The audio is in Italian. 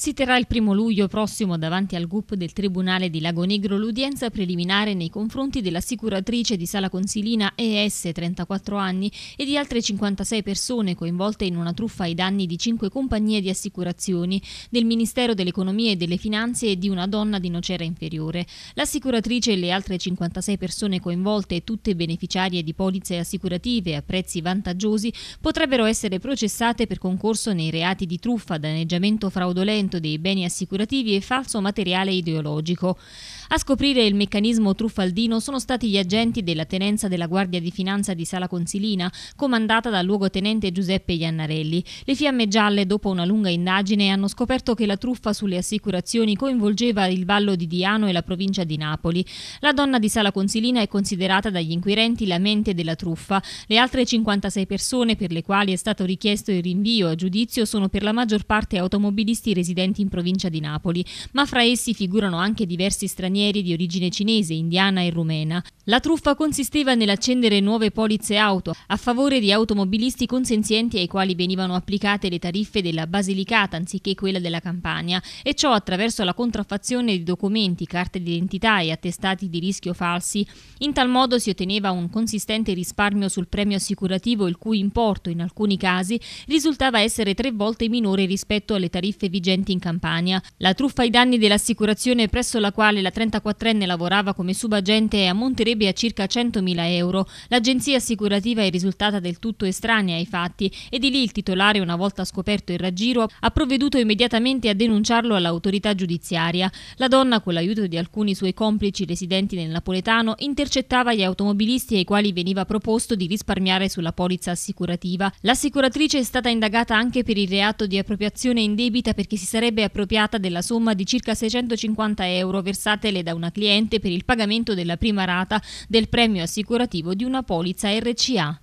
Si terrà il primo luglio prossimo davanti al GUP del Tribunale di Lago Negro l'udienza preliminare nei confronti dell'assicuratrice di Sala Consilina ES, 34 anni, e di altre 56 persone coinvolte in una truffa ai danni di cinque compagnie di assicurazioni, del Ministero dell'Economia e delle Finanze e di una donna di Nocera Inferiore. L'assicuratrice e le altre 56 persone coinvolte, tutte beneficiarie di polizze assicurative a prezzi vantaggiosi, potrebbero essere processate per concorso nei reati di truffa, danneggiamento fraudolento, sfruttamento dei beni assicurativi e falso materiale ideologico. A scoprire il meccanismo truffaldino sono stati gli agenti della tenenza della Guardia di Finanza di Sala Consilina, comandata dal luogotenente Giuseppe Iannarelli. Le fiamme gialle, dopo una lunga indagine, hanno scoperto che la truffa sulle assicurazioni coinvolgeva il Vallo di Diano e la provincia di Napoli. La donna di Sala Consilina è considerata dagli inquirenti la mente della truffa. Le altre 56 persone per le quali è stato richiesto il rinvio a giudizio sono per la maggior parte automobilisti residenti residenti in provincia di Napoli, ma fra essi figurano anche diversi stranieri di origine cinese, indiana e rumena. La truffa consisteva nell'accendere nuove polizze auto a favore di automobilisti consenzienti ai quali venivano applicate le tariffe della Basilicata anziché quella della Campania, e ciò attraverso la contraffazione di documenti, carte d'identità e attestati di rischio falsi. In tal modo si otteneva un consistente risparmio sul premio assicurativo il cui importo in alcuni casi risultava essere tre volte minore rispetto alle tariffe vigenti in Campania. La truffa ai danni dell'assicurazione presso la quale la 34enne lavorava come subagente ammonterebbe a circa 100.000 euro. L'agenzia assicurativa è risultata del tutto estranea ai fatti e di lì il titolare, una volta scoperto il raggiro, ha provveduto immediatamente a denunciarlo all'autorità giudiziaria. La donna, con l'aiuto di alcuni suoi complici residenti nel napoletano, intercettava gli automobilisti ai quali veniva proposto di risparmiare sulla polizza assicurativa. L'assicuratrice è stata indagata anche per il reato di appropriazione indebita perché si sarebbe sarebbe appropriata della somma di circa 650 euro versatele da una cliente per il pagamento della prima rata del premio assicurativo di una polizza RCA.